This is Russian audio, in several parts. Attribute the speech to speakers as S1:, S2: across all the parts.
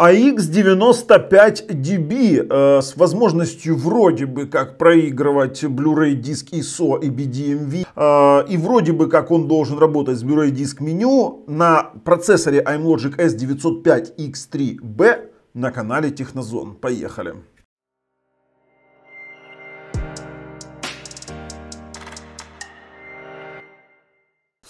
S1: AX95DB э, с возможностью вроде бы как проигрывать Blu-ray диск ISO и BDMV э, и вроде бы как он должен работать с Blu-ray диск меню на процессоре iMlogic S905X3B на канале Технозон. Поехали!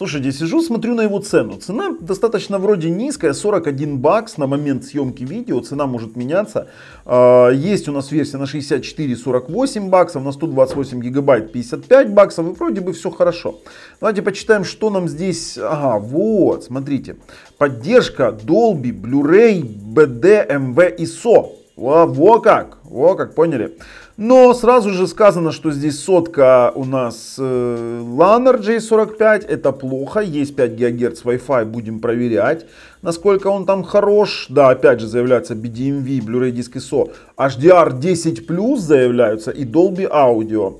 S1: Слушайте, сижу, смотрю на его цену. Цена достаточно вроде низкая, 41 бакс на момент съемки видео, цена может меняться. А, есть у нас версия на 64, 48 баксов, на 128 гигабайт 55 баксов, и вроде бы все хорошо. Давайте почитаем, что нам здесь... Ага, вот, смотрите. Поддержка Dolby, Blu-ray, BD, MV, ISO. Во, во как, во как, поняли. Но сразу же сказано, что здесь сотка у нас э, Lanner J45, это плохо, есть 5 ГГц Wi-Fi, будем проверять, насколько он там хорош. Да, опять же заявляются BDMV, Blu-ray диск ISO, HDR 10+, заявляются и Dolby Audio.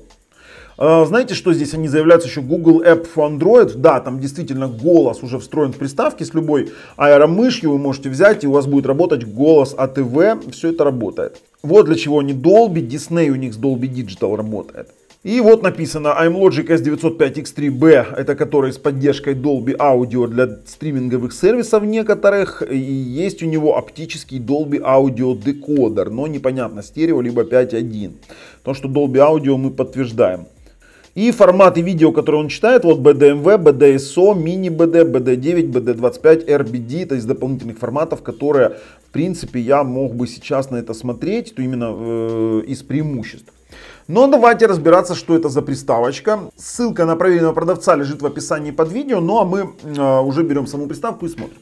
S1: А, знаете, что здесь они заявляются еще Google App for Android? Да, там действительно голос уже встроен в приставке с любой аэромышью. Вы можете взять, и у вас будет работать голос АТВ. Все это работает. Вот для чего они Dolby. Disney у них с Dolby Digital работает. И вот написано iMlogic S905X3B, это который с поддержкой Dolby Audio для стриминговых сервисов некоторых. И есть у него оптический Dolby Audio декодер, но непонятно стерео либо 5.1. То, что Dolby Audio мы подтверждаем. И форматы видео, которые он читает, вот BDMV, BDSO, Mini-BD, BD9, BD25, RBD, то есть дополнительных форматов, которые, в принципе, я мог бы сейчас на это смотреть, то именно э, из преимуществ. Но давайте разбираться, что это за приставочка. Ссылка на проверенного продавца лежит в описании под видео, ну а мы э, уже берем саму приставку и смотрим.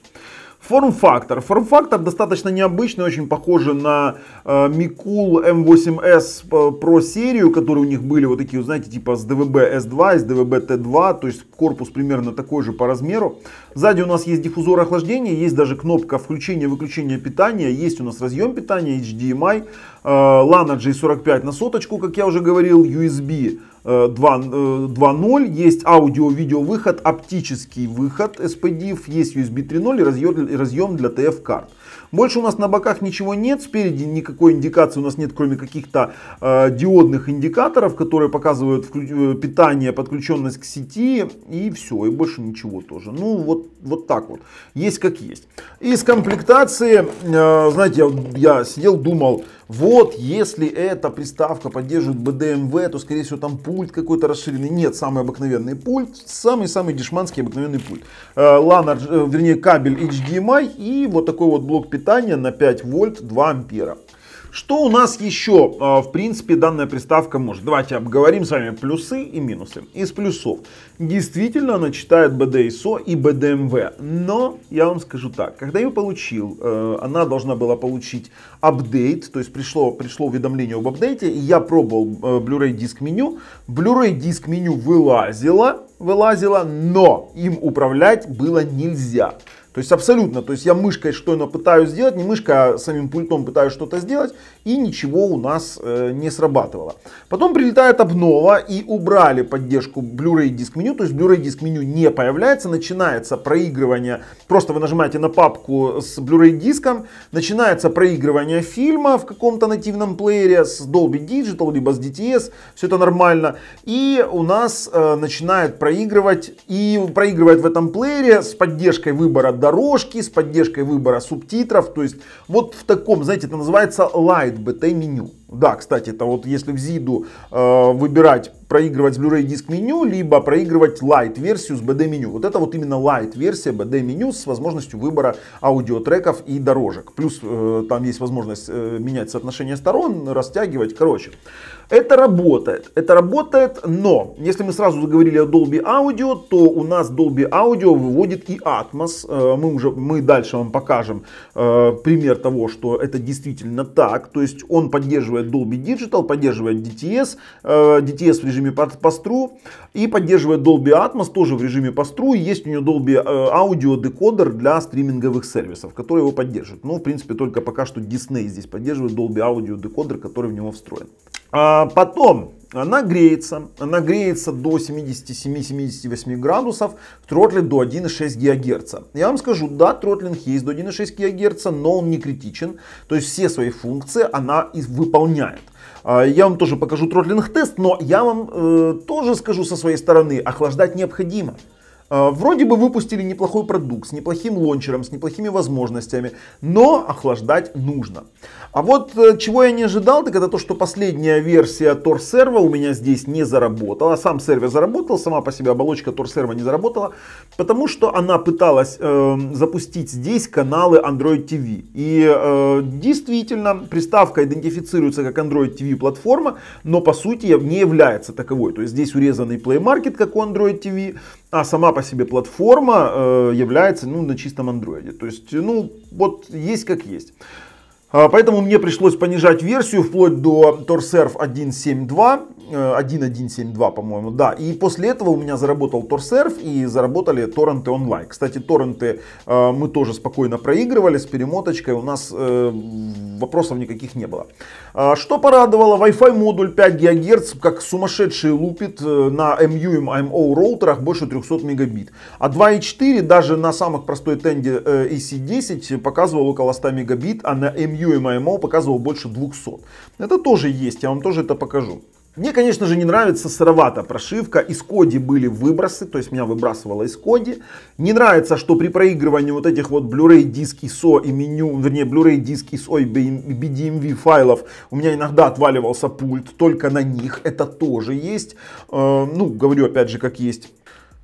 S1: Форм-фактор. Форм-фактор достаточно необычный, очень похожий на э, Mikul M8S Pro серию, которые у них были вот такие, знаете, типа с DVB S2, с DVB T2, то есть корпус примерно такой же по размеру. Сзади у нас есть диффузор охлаждения, есть даже кнопка включения-выключения питания, есть у нас разъем питания HDMI, э, LANA J45 на соточку, как я уже говорил, USB 2.0, э, э, есть аудио-видео выход, оптический выход SPDIF, есть USB 3.0 и разъем, для TF-карт. Больше у нас на боках ничего нет, спереди никакой индикации у нас нет, кроме каких-то э, диодных индикаторов, которые показывают э, питание, подключенность к сети и все, и больше ничего тоже. Ну вот, вот так вот, есть как есть. Из комплектации, э, знаете, я, я сидел, думал, вот если эта приставка поддерживает BDMV, то скорее всего там пульт какой-то расширенный. Нет, самый обыкновенный пульт, самый-самый дешманский обыкновенный пульт. Лана, э, э, вернее кабель HDMI и вот такой вот блок питания питания на 5 вольт 2 ампера. Что у нас еще, а, в принципе, данная приставка может? Давайте обговорим с вами плюсы и минусы. Из плюсов. Действительно, она читает BDSO и BDMV. Но, я вам скажу так, когда я получил, э, она должна была получить апдейт, то есть пришло, пришло уведомление об апдейте, и я пробовал э, Blu-ray диск меню. Blu-ray диск меню вылазило, вылазило, но им управлять было нельзя. То есть абсолютно, то есть я мышкой что-то пытаюсь сделать, не мышкой, а самим пультом пытаюсь что-то сделать, и ничего у нас э, не срабатывало. Потом прилетает обнова и убрали поддержку Blu-ray диск меню, то есть Blu-ray диск меню не появляется, начинается проигрывание, просто вы нажимаете на папку с Blu-ray диском, начинается проигрывание фильма в каком-то нативном плеере с Dolby Digital, либо с DTS, все это нормально, и у нас э, начинает проигрывать, и проигрывает в этом плеере с поддержкой выбора дорожки с поддержкой выбора субтитров. То есть вот в таком, знаете, это называется Light BT меню. Да, кстати, это вот если в Зиду э, выбирать проигрывать Blu-ray диск меню, либо проигрывать Light версию с BD меню. Вот это вот именно Light версия BD меню с возможностью выбора аудиотреков и дорожек. Плюс э, там есть возможность э, менять соотношение сторон, растягивать, короче. Это работает, это работает, но если мы сразу заговорили о Dolby Audio, то у нас Dolby Audio выводит и Atmos. Э, мы уже, мы дальше вам покажем э, пример того, что это действительно так. То есть он поддерживает Dolby Digital, поддерживает DTS, э, DTS в режиме по и поддерживает Dolby Atmos тоже в режиме по стру. Есть у него Dolby Audio декодер для стриминговых сервисов, который его поддерживает. Но, ну, в принципе, только пока что Disney здесь поддерживает Dolby Audio декодер, который в него встроен. А, потом она греется, она греется до 77-78 градусов, тротлит до 1,6 ГГц. Я вам скажу, да, тротлинг есть до 1,6 ГГц, но он не критичен, то есть все свои функции она и выполняет. А, я вам тоже покажу тротлинг-тест, но я вам э, тоже скажу со своей стороны, охлаждать необходимо. А, вроде бы выпустили неплохой продукт с неплохим лончером, с неплохими возможностями, но охлаждать нужно. А вот э, чего я не ожидал, так это то, что последняя версия Tor Server у меня здесь не заработала. Сам сервер заработал, сама по себе оболочка Tor Server не заработала, потому что она пыталась э, запустить здесь каналы Android TV. И э, действительно, приставка идентифицируется как Android TV платформа, но по сути не является таковой. То есть здесь урезанный Play Market, как у Android TV, а сама по себе платформа э, является ну, на чистом Android. То есть, ну, вот есть как есть. А, поэтому мне пришлось понижать версию вплоть до Torserv 1.7.2. 1172, по-моему, да. И после этого у меня заработал Торсерв и заработали торренты онлайн. Кстати, торренты э, мы тоже спокойно проигрывали с перемоточкой, у нас э, вопросов никаких не было. А, что порадовало, Wi-Fi модуль 5 ГГц как сумасшедший лупит э, на MU и MO роутерах больше 300 мегабит. А 2.4 даже на самых простой тенде AC10 э, показывал около 100 мегабит, а на MU и MO показывал больше 200. Это тоже есть, я вам тоже это покажу. Мне, конечно же, не нравится сыровата прошивка. Из коди были выбросы, то есть меня выбрасывало из коди. Не нравится, что при проигрывании вот этих вот Blu-ray диски SO и меню, вернее, Blu-ray диски SO и BDMV эм файлов у меня иногда отваливался пульт только на них. Это тоже есть. Э, ну, говорю опять же, как есть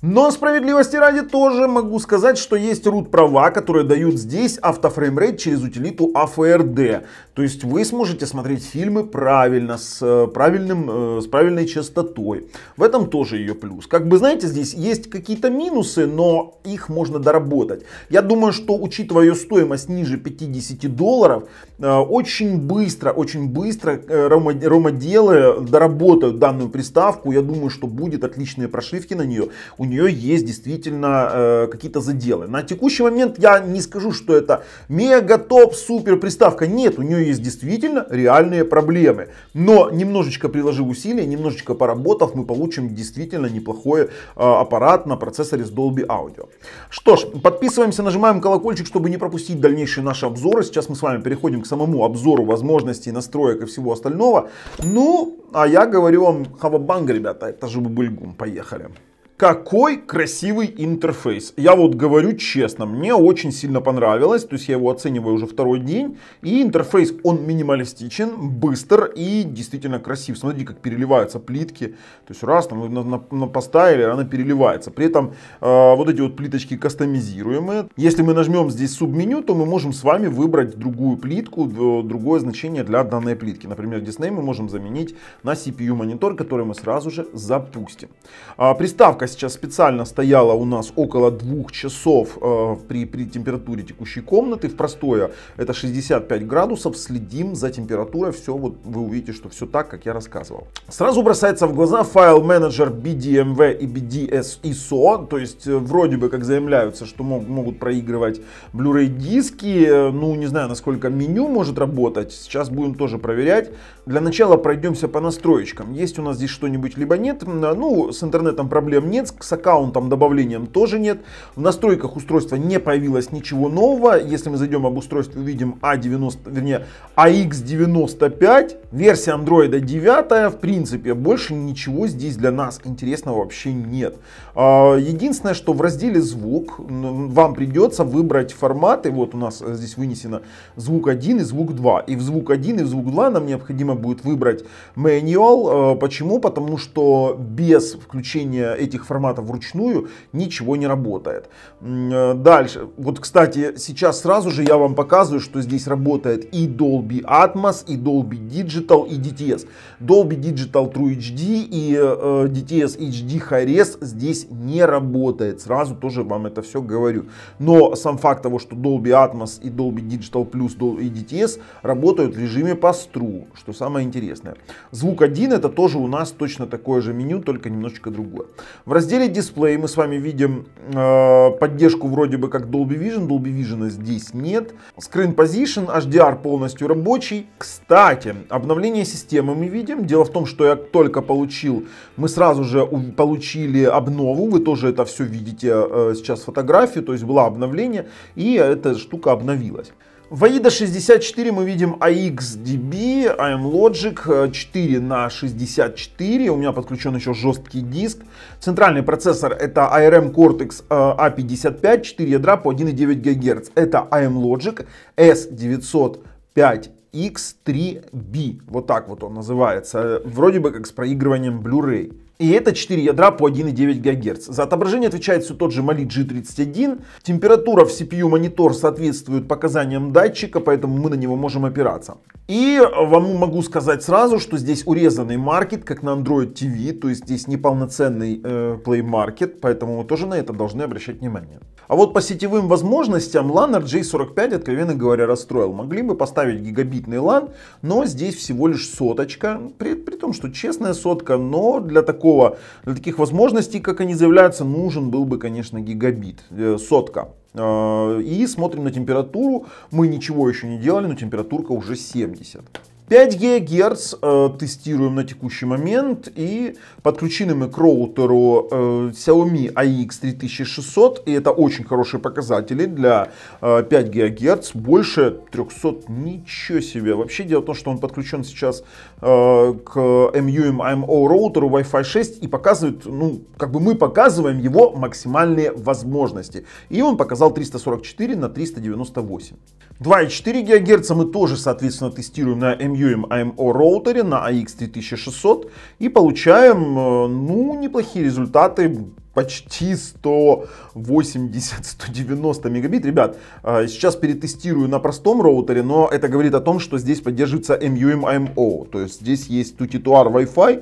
S1: но справедливости ради тоже могу сказать, что есть root права, которые дают здесь автофреймрейт через утилиту AFRD. А То есть вы сможете смотреть фильмы правильно, с, э, правильным, э, с правильной частотой. В этом тоже ее плюс. Как бы знаете, здесь есть какие-то минусы, но их можно доработать. Я думаю, что учитывая ее стоимость ниже 50 долларов, э, очень быстро, очень быстро ромоделы доработают данную приставку. Я думаю, что будет отличные прошивки на нее. У нее нее есть действительно э, какие-то заделы. На текущий момент я не скажу, что это мега топ, супер приставка. Нет, у нее есть действительно реальные проблемы. Но немножечко приложив усилия, немножечко поработав, мы получим действительно неплохой э, аппарат на процессоре с Dolby Audio. Что ж, подписываемся, нажимаем колокольчик, чтобы не пропустить дальнейшие наши обзоры. Сейчас мы с вами переходим к самому обзору возможностей, настроек и всего остального. Ну, а я говорю вам хавабанга, ребята, это же бубыльгум. Поехали. Какой красивый интерфейс. Я вот говорю честно, мне очень сильно понравилось, то есть я его оцениваю уже второй день. И интерфейс, он минималистичен, быстр и действительно красив. Смотрите, как переливаются плитки. То есть раз там на, на, на поставили, она переливается. При этом э, вот эти вот плиточки кастомизируемые. Если мы нажмем здесь субменю, то мы можем с вами выбрать другую плитку, другое значение для данной плитки. Например, Disney мы можем заменить на CPU монитор, который мы сразу же запустим. А, приставка Атака сейчас специально стояла у нас около двух часов э, при, при температуре текущей комнаты. В простое это 65 градусов. Следим за температурой. Все вот вы увидите, что все так, как я рассказывал. Сразу бросается в глаза файл менеджер BDMV и BDS ISO. То есть э, вроде бы как заявляются, что мог, могут проигрывать Blu-ray диски. Э, ну не знаю, насколько меню может работать. Сейчас будем тоже проверять. Для начала пройдемся по настройкам Есть у нас здесь что-нибудь либо нет. Ну с интернетом проблем нет Донецк. С аккаунтом добавлением тоже нет. В настройках устройства не появилось ничего нового. Если мы зайдем об устройстве, увидим A90, а вернее, AX95. А версия Android 9. В принципе, больше ничего здесь для нас интересного вообще нет. А, единственное, что в разделе звук вам придется выбрать форматы. Вот у нас здесь вынесено звук 1 и звук 2. И в звук 1 и в звук 2 нам необходимо будет выбрать manual. Почему? Потому что без включения этих форматов вручную, ничего не работает. Э, дальше. Вот, кстати, сейчас сразу же я вам показываю, что здесь работает и Dolby Atmos, и Dolby Digital, и DTS. Dolby Digital True HD и э, э DTS HD High здесь не работает. Сразу тоже вам это все говорю. Но сам факт того, что Dolby Atmos и Dolby Digital Plus и DTS работают в режиме по стру, что самое интересное. Звук 1 это тоже у нас точно такое же меню, только немножечко другое. В разделе дисплей мы с вами видим э, поддержку вроде бы как Dolby Vision. Dolby Vision здесь нет. Screen Position, HDR полностью рабочий. Кстати, обновление системы мы видим. Дело в том, что я только получил, мы сразу же получили обнову. Вы тоже это все видите э, сейчас фотографию. То есть было обновление и эта штука обновилась. В AIDA 64 мы видим AXDB, AM Logic 4 э, на 64, у меня подключен еще жесткий диск. Центральный процессор это ARM Cortex э, A55, 4 ядра по 1,9 ГГц. Это AM Logic S905 X3B. Вот так вот он называется. Э, вроде бы как с проигрыванием Blu-ray. И это 4 ядра по 1,9 ГГц. За отображение отвечает все тот же Mali G31. Температура в CPU монитор соответствует показаниям датчика, поэтому мы на него можем опираться. И вам могу сказать сразу, что здесь урезанный маркет, как на Android TV, то есть здесь неполноценный э, Play Market, поэтому мы тоже на это должны обращать внимание. А вот по сетевым возможностям LAN j 45 откровенно говоря, расстроил. Могли бы поставить гигабитный LAN, но здесь всего лишь соточка, при, при том, что честная сотка, но для такого такого, для таких возможностей, как они заявляются, нужен был бы, конечно, гигабит, э, сотка. Э, и смотрим на температуру. Мы ничего еще не делали, но температурка уже 70. 5 ГГц э, тестируем на текущий момент и подключены мы к роутеру э, Xiaomi AX 3600 и это очень хорошие показатели для э, 5 ГГц, больше 300, ничего себе. Вообще дело в том, что он подключен сейчас э, к MU-MIMO эм эм эм роутеру Wi-Fi 6 и показывает, ну как бы мы показываем его максимальные возможности. И он показал 344 на 398. 2,4 ГГц мы тоже соответственно тестируем на MU ревьюем AMO а эм роутере на AX3600 и получаем, э, ну, неплохие результаты, почти 180-190 мегабит. Ребят, э, сейчас перетестирую на простом роутере, но это говорит о том, что здесь поддерживается MUMIMO, эм а эм то есть здесь есть тутитуар Wi-Fi,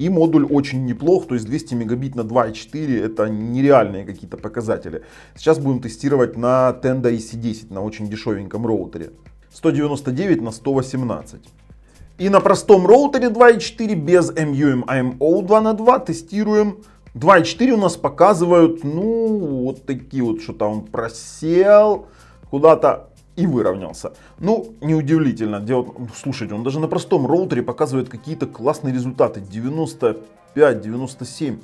S1: и модуль очень неплох, то есть 200 мегабит на 2.4 это нереальные какие-то показатели. Сейчас будем тестировать на Tenda EC10, на очень дешевеньком роутере. 199 на 118. И на простом роутере 2.4 без MUMIMO 2 на 2 тестируем. 2.4 у нас показывают, ну, вот такие вот, что-то он просел куда-то и выровнялся. Ну, неудивительно. Дело... Ну, слушайте, он даже на простом роутере показывает какие-то классные результаты. 95, 97.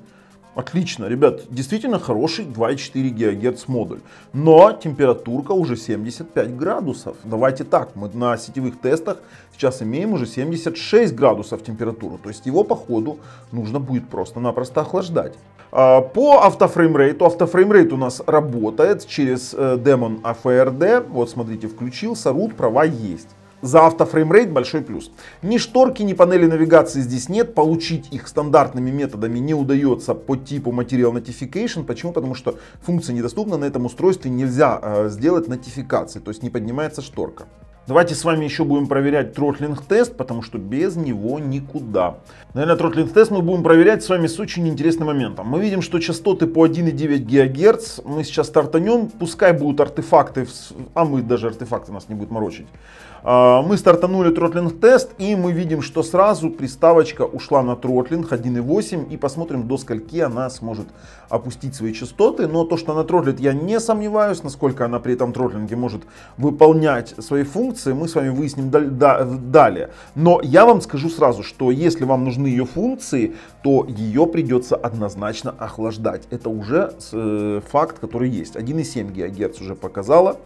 S1: Отлично, ребят, действительно хороший 2,4 ГГц модуль, но температурка уже 75 градусов. Давайте так, мы на сетевых тестах сейчас имеем уже 76 градусов температуру, то есть его по ходу нужно будет просто-напросто охлаждать. А, по автофреймрейту, автофреймрейт у нас работает через демон э, AFRD, вот смотрите, включился, root, права есть. За автофреймрейт большой плюс. Ни шторки, ни панели навигации здесь нет. Получить их стандартными методами не удается по типу Material Notification. Почему? Потому что функция недоступна. На этом устройстве нельзя э, сделать нотификации. То есть не поднимается шторка. Давайте с вами еще будем проверять тротлинг тест, потому что без него никуда. Наверное, тротлинг тест мы будем проверять с вами с очень интересным моментом. Мы видим, что частоты по 1,9 ГГц. Мы сейчас стартанем, пускай будут артефакты, а мы даже артефакты нас не будет морочить. А, мы стартанули тротлинг тест и мы видим, что сразу приставочка ушла на тротлинг 1.8 и посмотрим до скольки она сможет опустить свои частоты. Но то, что она тротлит, я не сомневаюсь, насколько она при этом тротлинге может выполнять свои функции, мы с вами выясним далее. Но я вам скажу сразу, что если вам нужны ее функции, то ее придется однозначно охлаждать. Это уже э, факт, который есть. 1,7 ГГц уже показала.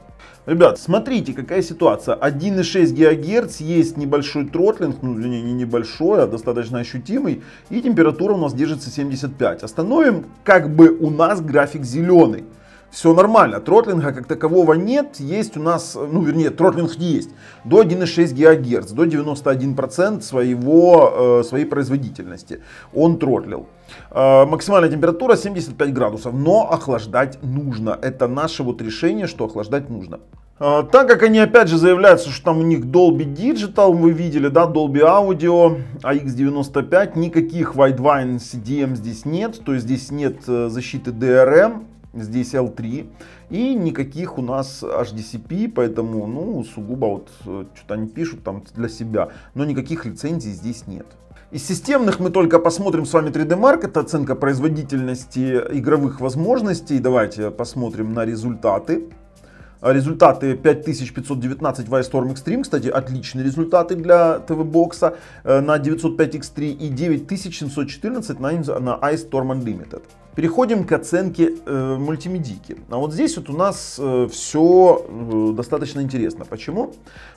S1: Ребят, смотрите, какая ситуация. 1,6 6 ГГц, есть небольшой тротлинг, ну, извини, не небольшой, а достаточно ощутимый, и температура у нас держится 75. Остановим, как бы у нас график зеленый. Все нормально, тротлинга как такового нет, есть у нас, ну вернее, тротлинг есть, до 1,6 ГГц, до 91% своего, э, своей производительности он тротлил. Э, максимальная температура 75 градусов, но охлаждать нужно, это наше вот решение, что охлаждать нужно. А, так как они опять же заявляются, что там у них Dolby Digital, вы видели, да, Dolby Audio, AX95, а никаких Widevine CDM здесь нет, то есть здесь нет э, защиты DRM, здесь L3 и никаких у нас HDCP, поэтому, ну, сугубо вот э, что-то они пишут там для себя, но никаких лицензий здесь нет. Из системных мы только посмотрим с вами 3D Mark, это оценка производительности игровых возможностей. Давайте посмотрим на результаты. А результаты 5519 Wildstorm Extreme, кстати, отличные результаты для ТВ-бокса э, на 905 X3 и 9714 на, на Ice Storm Unlimited. Переходим к оценке э, мультимедики. А вот здесь вот у нас э, все э, достаточно интересно. Почему?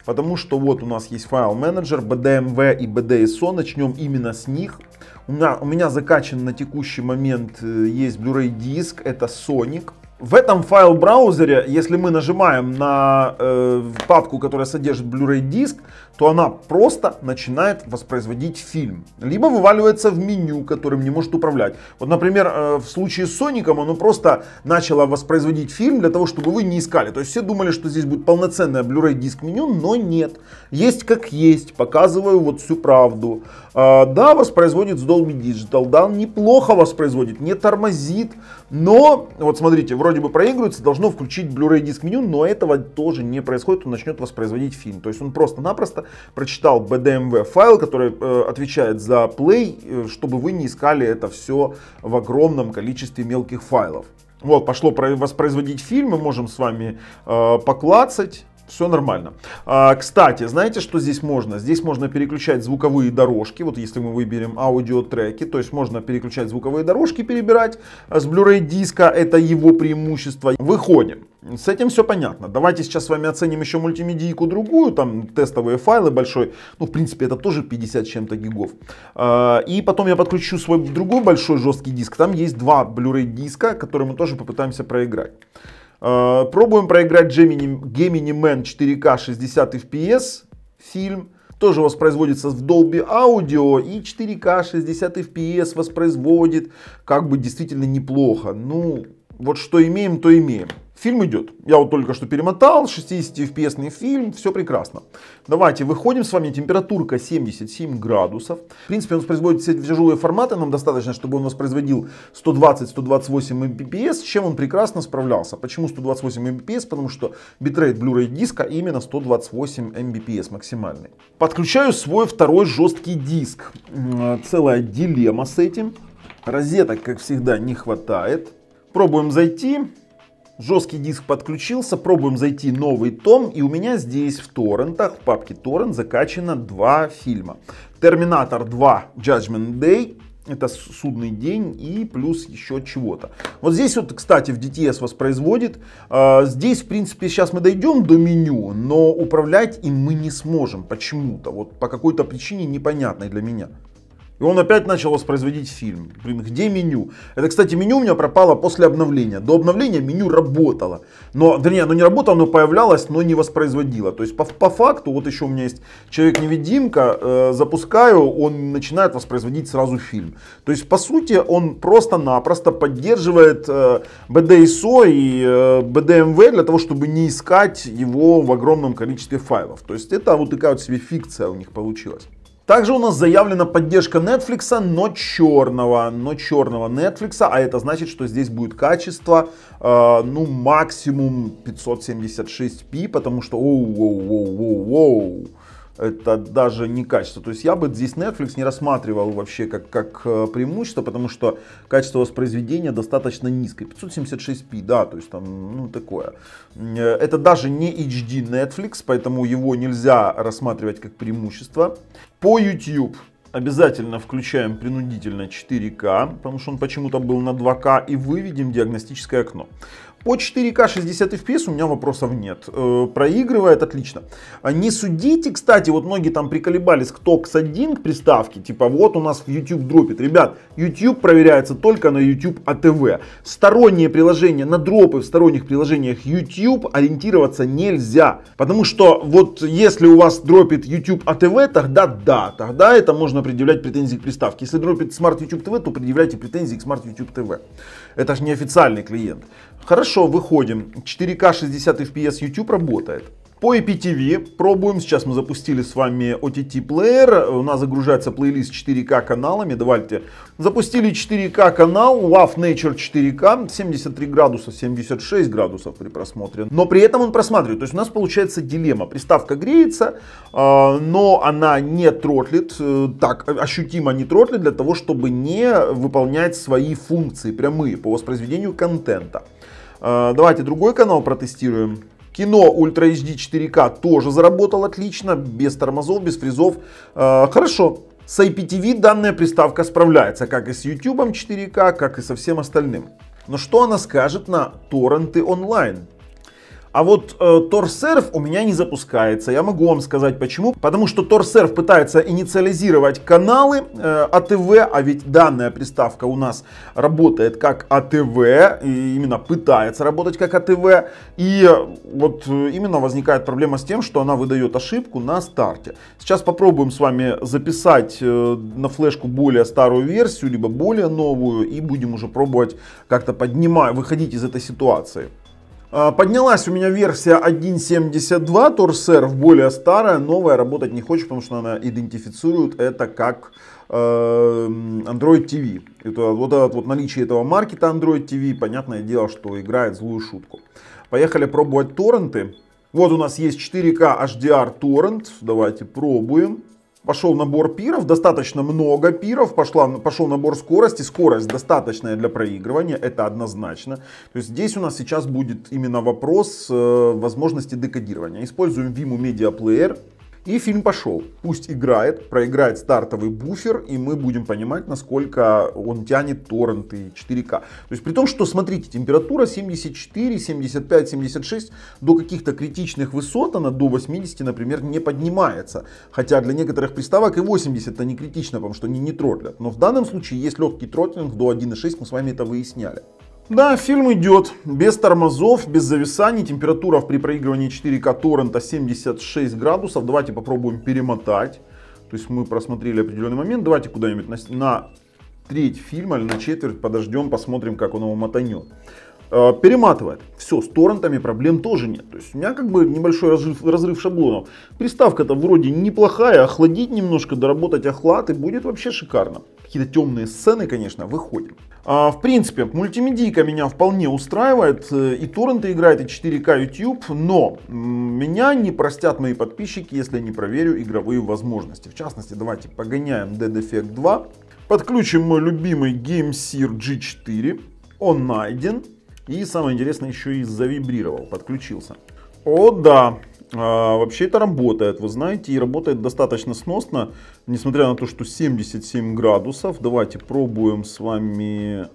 S1: Потому что вот у нас есть файл менеджер BDMV и BDSO. Начнем именно с них. У меня, у меня закачан на текущий момент э, есть Blu-ray диск. Это Sonic. В этом файл-браузере, если мы нажимаем на э, папку, которая содержит Blu-ray диск, то она просто начинает воспроизводить фильм. Либо вываливается в меню, которым не может управлять. Вот, например, э, в случае с Соником оно просто начало воспроизводить фильм для того, чтобы вы не искали. То есть все думали, что здесь будет полноценное Blu-ray диск меню, но нет. Есть как есть, показываю вот всю правду. Э, да, воспроизводит с Dolby Digital, да, неплохо воспроизводит, не тормозит, но, вот смотрите, вроде вроде бы проигрывается, должно включить Blu-ray диск меню, но этого тоже не происходит, он начнет воспроизводить фильм. То есть он просто-напросто прочитал BDMV файл, который э, отвечает за play, э, чтобы вы не искали это все в огромном количестве мелких файлов. Вот, пошло воспроизводить фильм, мы можем с вами э, поклацать, все нормально. А, кстати, знаете, что здесь можно? Здесь можно переключать звуковые дорожки. Вот если мы выберем аудиотреки, то есть можно переключать звуковые дорожки, перебирать а, с Blu-ray диска. Это его преимущество. Выходим. С этим все понятно. Давайте сейчас с вами оценим еще мультимедийку другую, там тестовые файлы большой. Ну, в принципе, это тоже 50 чем-то гигов. А, и потом я подключу свой другой большой жесткий диск. Там есть два Blu-ray диска, которые мы тоже попытаемся проиграть. Э, пробуем проиграть Gemini, Gemini Man 4K 60 FPS фильм. Тоже воспроизводится в Dolby Audio и 4 k 60 FPS воспроизводит как бы действительно неплохо. Ну, вот что имеем, то имеем. Фильм идет. Я вот только что перемотал, 60 fps фильм, все прекрасно. Давайте выходим с вами, температурка 77 градусов. В принципе, он воспроизводит все тяжелые форматы, нам достаточно, чтобы он воспроизводил 120-128 mbps, эм с чем он прекрасно справлялся. Почему 128 mbps? Эм Потому что битрейт Blu-ray диска именно 128 mbps эм максимальный. Подключаю свой второй жесткий диск. Целая дилемма с этим. Розеток, как всегда, не хватает. Пробуем зайти. Жесткий диск подключился, пробуем зайти новый том, и у меня здесь в торрентах, в папке торрент закачано два фильма. Терминатор 2 Judgment Day, это судный день и плюс еще чего-то. Вот здесь вот, кстати, в DTS воспроизводит. А, здесь, в принципе, сейчас мы дойдем до меню, но управлять им мы не сможем почему-то. Вот по какой-то причине непонятной для меня. И он опять начал воспроизводить фильм. Блин, где меню? Это, кстати, меню у меня пропало после обновления. До обновления меню работало. Но, вернее, оно не работало, оно появлялось, но не воспроизводило. То есть по, по факту, вот еще у меня есть Человек-невидимка, э, запускаю, он начинает воспроизводить сразу фильм. То есть, по сути, он просто-напросто поддерживает э, BDSO и э, BDMV эм для того, чтобы не искать его в огромном количестве файлов. То есть это вот такая вот себе фикция у них получилась. Также у нас заявлена поддержка Netflix, но черного, но черного Netflix, а это значит, что здесь будет качество, э, ну, максимум 576p, потому что, оу, оу, оу, оу, оу, это даже не качество. То есть я бы здесь Netflix не рассматривал вообще как, как э, преимущество, потому что качество воспроизведения достаточно низкое. 576p, да, то есть там, ну, такое. Э, это даже не HD Netflix, поэтому его нельзя рассматривать как преимущество. По YouTube обязательно включаем принудительно 4К, потому что он почему-то был на 2К, и выведем диагностическое окно. По 4К 60 FPS у меня вопросов нет. Э, проигрывает отлично. А не судите, кстати, вот многие там приколебались, кто X1 к приставке, типа вот у нас YouTube дропит. Ребят, YouTube проверяется только на YouTube ATV. А Сторонние приложения, на дропы в сторонних приложениях YouTube ориентироваться нельзя. Потому что вот если у вас дропит YouTube ATV, а тогда да, тогда это можно предъявлять претензии к приставке. Если дропит Smart YouTube TV, то предъявляйте претензии к Smart YouTube TV это же официальный клиент. Хорошо, выходим. 4К 60 FPS YouTube работает. По IPTV e пробуем. Сейчас мы запустили с вами OTT-плеер. У нас загружается плейлист 4К каналами. Давайте. Запустили 4К канал. Love Nature 4К. 73 градуса, 76 градусов при просмотре. Но при этом он просматривает. То есть у нас получается дилемма. Приставка греется, а, но она не тротлит. Э, так, ощутимо не тротлит для того, чтобы не выполнять свои функции прямые по воспроизведению контента. Э, давайте другой канал протестируем. Кино Ultra HD 4 k тоже заработал отлично, без тормозов, без фризов. Э, хорошо, с IPTV данная приставка справляется, как и с YouTube 4 k как и со всем остальным. Но что она скажет на торренты онлайн? А вот э, торсерв у меня не запускается. Я могу вам сказать почему. Потому что торсерв пытается инициализировать каналы э, АТВ, а ведь данная приставка у нас работает как ATV, а и именно пытается работать как ATV, а И э, вот э, именно возникает проблема с тем, что она выдает ошибку на старте. Сейчас попробуем с вами записать э, на флешку более старую версию, либо более новую, и будем уже пробовать как-то поднимать, выходить из этой ситуации. А, поднялась у меня версия 1.72 Torserv, более старая, новая, работать не хочет, потому что она идентифицирует это как э, Android TV. Это, вот, это, вот наличие этого маркета Android TV, понятное дело, что играет злую шутку. Поехали пробовать торренты. Вот у нас есть 4 k HDR торрент, давайте пробуем пошел набор пиров, достаточно много пиров, пошла, пошел набор скорости, скорость достаточная для проигрывания, это однозначно. То есть здесь у нас сейчас будет именно вопрос э, возможности декодирования. Используем Vimu Media Player, и фильм пошел. Пусть играет, проиграет стартовый буфер, и мы будем понимать, насколько он тянет торренты 4К. То есть при том, что, смотрите, температура 74, 75, 76 до каких-то критичных высот, она до 80, например, не поднимается. Хотя для некоторых приставок и 80 это не критично, потому что они не тротлят. Но в данном случае есть легкий тротлинг до 1.6, мы с вами это выясняли. Да, фильм идет без тормозов, без зависаний. Температура при проигрывании 4К торрента 76 градусов. Давайте попробуем перемотать. То есть мы просмотрели определенный момент. Давайте куда-нибудь на, на треть фильма или на четверть подождем, посмотрим, как он его мотанет. Э, перематывает. Все, с торрентами проблем тоже нет. То есть у меня как бы небольшой разрыв, разрыв шаблонов. Приставка-то вроде неплохая, охладить немножко, доработать охлад и будет вообще шикарно какие-то темные сцены, конечно, выходим. А, в принципе, мультимедийка меня вполне устраивает, э, и торренты играет, и 4К YouTube, но меня не простят мои подписчики, если я не проверю игровые возможности. В частности, давайте погоняем Dead Effect 2, подключим мой любимый GameSir G4, он найден, и самое интересное, еще и завибрировал, подключился. О да, а, вообще это работает, вы знаете, и работает достаточно сносно, несмотря на то, что 77 градусов. Давайте пробуем с вами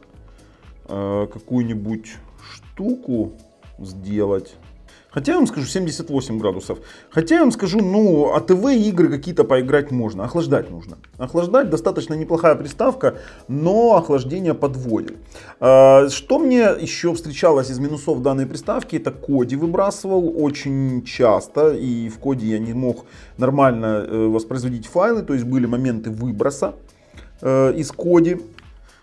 S1: э, какую-нибудь штуку сделать. Хотя я вам скажу 78 градусов. Хотя я вам скажу, ну, АТВ игры какие-то поиграть можно. Охлаждать нужно. Охлаждать достаточно неплохая приставка, но охлаждение подводит. А, что мне еще встречалось из минусов данной приставки, это коди выбрасывал очень часто. И в коде я не мог нормально э, воспроизводить файлы. То есть были моменты выброса э, из коди.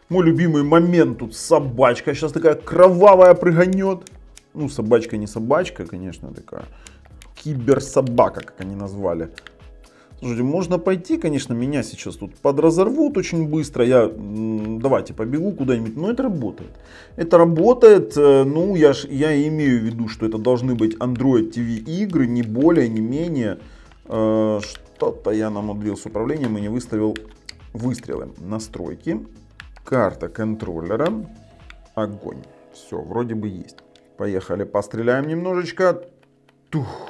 S1: Мой любимый момент тут собачка сейчас такая кровавая прыганет ну, собачка не собачка, конечно, такая киберсобака, как они назвали. Слушайте, можно пойти, конечно, меня сейчас тут подразорвут очень быстро, я давайте побегу куда-нибудь, но это работает. Это работает, э, ну я, ж, я имею в виду, что это должны быть Android TV игры, не более, не менее. Э, что-то я намудрил с управлением и не выставил выстрелы. Настройки, карта контроллера, огонь. Все, вроде бы есть. Поехали, постреляем немножечко. Тух.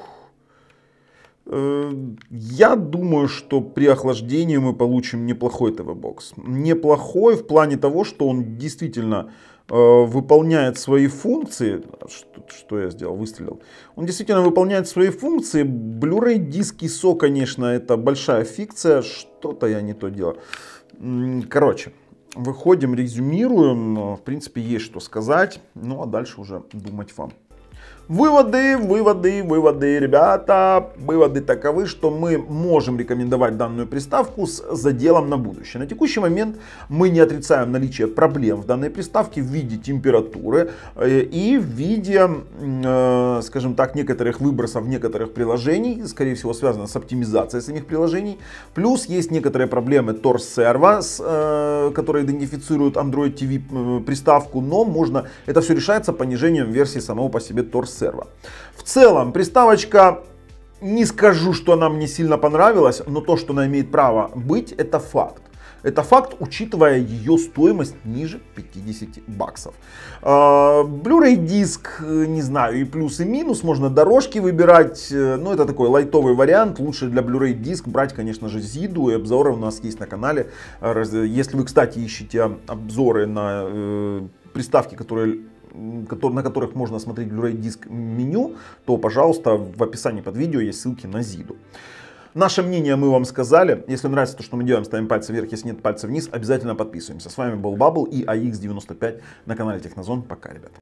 S1: Э, я думаю, что при охлаждении мы получим неплохой ТВ-бокс. Неплохой в плане того, что он действительно э, выполняет свои функции. Что, что я сделал? Выстрелил. Он действительно выполняет свои функции. Blu-ray диск ISO, конечно, это большая фикция. Что-то я не то делал. Короче, выходим, резюмируем. В принципе, есть что сказать. Ну а дальше уже думать вам. Выводы, выводы, выводы, ребята. Выводы таковы, что мы можем рекомендовать данную приставку с заделом на будущее. На текущий момент мы не отрицаем наличие проблем в данной приставке в виде температуры э, и в виде, э, скажем так, некоторых выбросов некоторых приложений, скорее всего связано с оптимизацией самих приложений. Плюс есть некоторые проблемы Tor-серва, э, которые идентифицируют Android TV приставку, но можно, это все решается понижением версии самого по себе Tor серва. В целом, приставочка не скажу, что она мне сильно понравилась, но то, что она имеет право быть, это факт. Это факт, учитывая ее стоимость ниже 50 баксов. А, Blu-ray диск, э, не знаю, и плюс, и минус. Можно дорожки выбирать. Э, но ну, это такой лайтовый вариант. Лучше для Blu-ray диск брать, конечно же, Зиду. И обзоры у нас есть на канале. Э, если вы, кстати, ищете обзоры на приставки, которые на которых можно смотреть Blu-ray диск меню, то, пожалуйста, в описании под видео есть ссылки на Зиду. Наше мнение мы вам сказали. Если нравится то, что мы делаем, ставим пальцы вверх. Если нет, пальцы вниз. Обязательно подписываемся. С вами был Бабл и AX95 на канале Технозон. Пока, ребята.